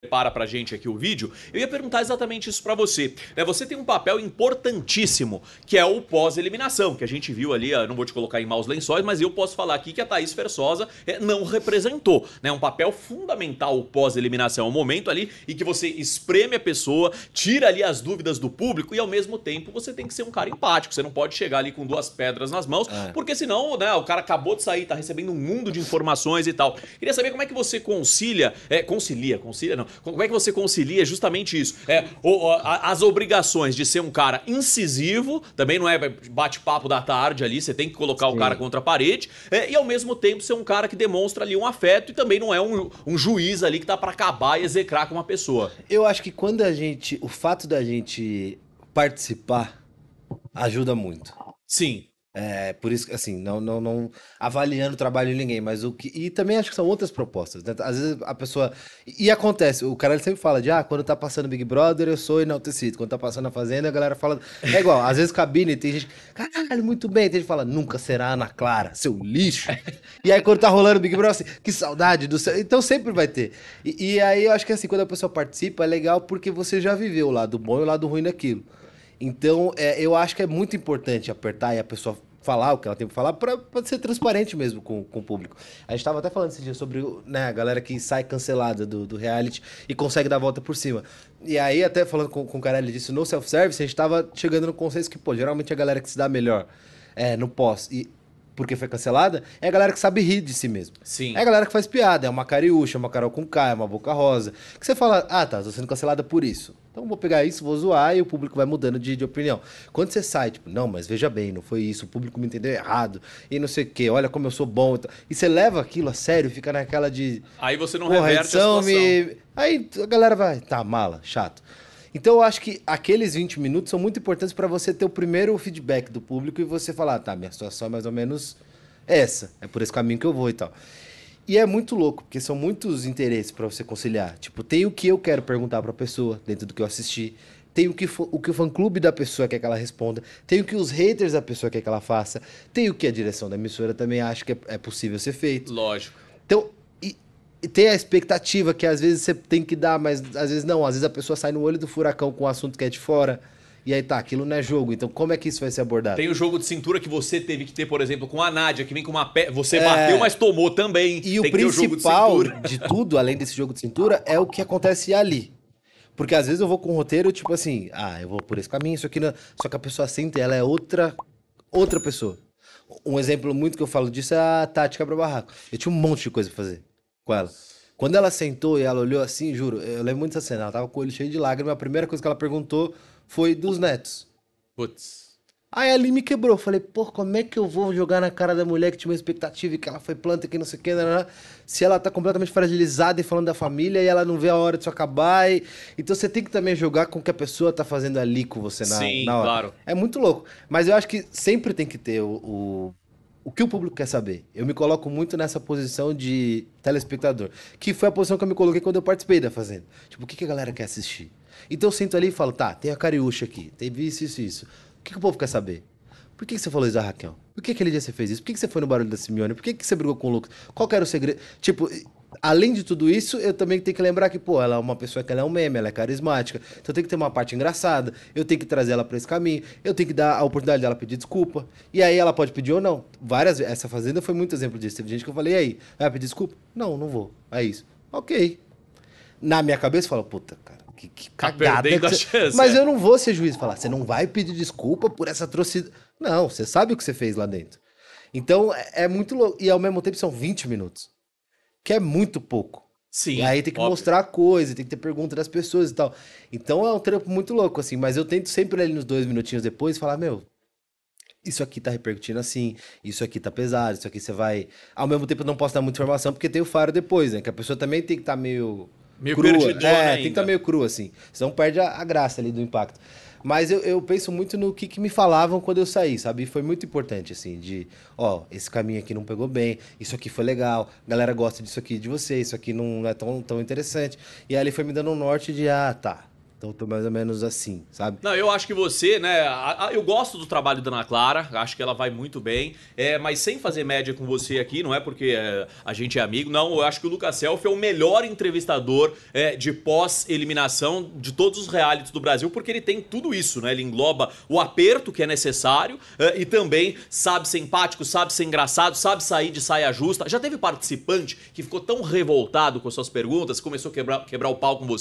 prepara pra gente aqui o vídeo, eu ia perguntar exatamente isso para você. é Você tem um papel importantíssimo, que é o pós-eliminação, que a gente viu ali, ah, não vou te colocar em maus lençóis, mas eu posso falar aqui que a Thaís Fersosa é, não representou. Né? Um papel fundamental o pós-eliminação, é um momento ali em que você espreme a pessoa, tira ali as dúvidas do público e ao mesmo tempo você tem que ser um cara empático, você não pode chegar ali com duas pedras nas mãos, é. porque senão né, o cara acabou de sair, tá recebendo um mundo de informações e tal. Queria saber como é que você concilia, é, concilia, concilia não, como é que você concilia justamente isso? É, o, a, as obrigações de ser um cara incisivo, também não é bate-papo da tarde ali, você tem que colocar Sim. o cara contra a parede, é, e ao mesmo tempo ser um cara que demonstra ali um afeto e também não é um, um juiz ali que tá para acabar e execrar com uma pessoa. Eu acho que quando a gente. O fato da gente participar ajuda muito. Sim. É, por isso, assim, não, não, não avaliando o trabalho de ninguém, mas o que. E também acho que são outras propostas. Né? Às vezes a pessoa. E, acontece, o cara sempre fala de, ah, quando tá passando Big Brother, eu sou enaltecido. Quando tá passando a Fazenda, a galera fala. É igual, às vezes cabine, tem gente, caralho, muito bem. Tem gente que fala, nunca será Ana Clara, seu lixo. e aí quando tá rolando Big Brother, assim, que saudade do seu. Então sempre vai ter. E, e aí eu acho que assim, quando a pessoa participa, é legal porque você já viveu o lado bom e o lado ruim daquilo. Então, é, eu acho que é muito importante apertar e a pessoa falar o que ela tem para falar, para ser transparente mesmo com, com o público. A gente estava até falando esse dia sobre né, a galera que sai cancelada do, do reality e consegue dar a volta por cima. E aí, até falando com, com o Carelli disso no self-service, a gente estava chegando no consenso que, pô, geralmente a galera que se dá melhor é, no pós e porque foi cancelada, é a galera que sabe rir de si mesmo. Sim. É a galera que faz piada, é uma cariúcha, é uma Carol com K, é uma Boca Rosa. Que você fala, ah, tá, tô sendo cancelada por isso. Então vou pegar isso, vou zoar e o público vai mudando de, de, opinião. Quando você sai, tipo, não, mas veja bem, não foi isso, o público me entendeu errado e não sei o quê, olha como eu sou bom. E você leva aquilo a sério, fica naquela de. Aí você não reverte a então situação. Me... Aí a galera vai, tá, mala, chato. Então eu acho que aqueles 20 minutos são muito importantes para você ter o primeiro feedback do público e você falar, tá, minha situação é mais ou menos essa, é por esse caminho que eu vou e tal. E é muito louco, porque são muitos interesses para você conciliar. Tipo, tem o que eu quero perguntar para a pessoa dentro do que eu assisti, tem o que, o que o fã-clube da pessoa quer que ela responda, tem o que os haters da pessoa quer que ela faça, tem o que a direção da emissora também acha que é, é, possível ser feito. Lógico. Então, e, e, tem a expectativa que às vezes você tem que dar, mas às vezes não. Às vezes a pessoa sai no olho do furacão com um assunto que é de fora. E aí tá, aquilo não é jogo. Então como é que isso vai ser abordado? Tem o jogo de cintura que você teve que ter, por exemplo, com a Nádia, que vem com uma pé. Você é... bateu, mas tomou também. E Tem o principal o de, de tudo, além desse jogo de cintura, é o que acontece ali. Porque às vezes eu vou com um roteiro, tipo assim, ah, eu vou por esse caminho, isso aqui não... É, só que a pessoa sente, ela é outra, outra pessoa. Um exemplo muito que eu falo disso é a Tática para Barraco. Eu tinha um monte de coisa pra fazer com ela. Quando ela sentou e ela olhou assim, juro, eu lembro muito dessa cena, ela tava com o olho cheio de lágrimas, a primeira coisa que ela perguntou foi dos netos. Putz. Aí ali me quebrou. Falei, pô, como é que eu vou jogar na cara da mulher que tinha uma expectativa e que ela foi planta e que não sei o que, se ela tá completamente fragilizada e falando da família e ela não vê a hora de isso acabar. E... Então você tem que também jogar com o que a pessoa tá fazendo ali com você na, Sim, na hora. claro. É muito louco. Mas eu acho que sempre tem que ter o, o, o que o público quer saber. Eu me coloco muito nessa posição de telespectador, que foi a posição que eu me coloquei quando eu participei da Fazenda. Tipo, o que, que a galera quer assistir? Então eu sinto ali e falo, tá, tem a Cariúcha aqui, tem isso, isso, isso. O que, que o povo quer saber? Por que, que você falou isso da Raquel? Por que aquele dia você fez isso? Por que, que você foi no barulho da Simeone? Por que, que você brigou com o Lucas? Qual era o segredo? Tipo, além de tudo isso, eu também tenho que lembrar que, pô, ela é uma pessoa que ela é um meme, ela é carismática. Então tem que ter uma parte engraçada, eu tenho que trazer ela para esse caminho, eu tenho que dar a oportunidade dela pedir desculpa. E aí ela pode pedir ou não. Várias vezes, essa fazenda foi muito exemplo disso. Teve gente que eu falei, e aí, vai pedir desculpa? Não, não vou. É isso. Ok. Na minha cabeça, eu falo, puta, cara que, que tá cagada. Tá que você... Mas é. eu não vou ser juiz e falar, você não vai pedir desculpa por essa atrocidade. Não, você sabe o que você fez lá dentro. Então é, é muito louco. E ao mesmo tempo são 20 minutos. Que é muito pouco. Sim. E aí tem que óbvio. mostrar a coisa, tem que ter pergunta das pessoas e tal. Então é um trampo muito louco, assim. Mas eu tento sempre ali nos dois minutinhos depois falar, meu, isso aqui tá repercutindo assim, isso aqui tá pesado, isso aqui você vai. Ao mesmo tempo eu não posso dar muita informação, porque tem o faro depois, né? Que a pessoa também tem que estar tá meio Meio crua. é, ainda. tem que estar tá meio cru, assim. Senão perde a, a graça ali do impacto. Mas eu, eu, penso muito no que, que, me falavam quando eu saí, sabe? Foi muito importante, assim, de, ó, esse caminho aqui não pegou bem, isso aqui foi legal, a galera gosta disso aqui de você, isso aqui não é tão, tão interessante. E aí ele foi me dando um norte de, ah, tá, então, tô mais ou menos assim, sabe? Não, eu acho que você, né? eu gosto do trabalho da Ana Clara, acho que ela vai muito bem, é, mas sem fazer média com você aqui, não é porque é, a gente é amigo, não. Eu acho que o Lucas Self é o melhor entrevistador é, de pós-eliminação de todos os realities do Brasil, porque ele tem tudo isso, né? Ele engloba o aperto que é necessário é, e também sabe ser empático, sabe ser engraçado, sabe sair de saia justa. Já teve participante que ficou tão revoltado com suas perguntas, começou a quebrar, quebrar o pau com você.